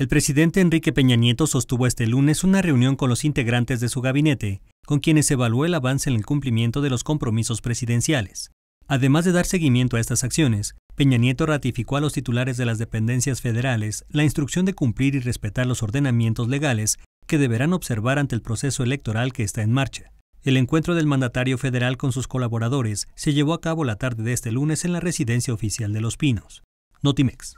El presidente Enrique Peña Nieto sostuvo este lunes una reunión con los integrantes de su gabinete, con quienes evaluó el avance en el cumplimiento de los compromisos presidenciales. Además de dar seguimiento a estas acciones, Peña Nieto ratificó a los titulares de las dependencias federales la instrucción de cumplir y respetar los ordenamientos legales que deberán observar ante el proceso electoral que está en marcha. El encuentro del mandatario federal con sus colaboradores se llevó a cabo la tarde de este lunes en la residencia oficial de Los Pinos. Notimex.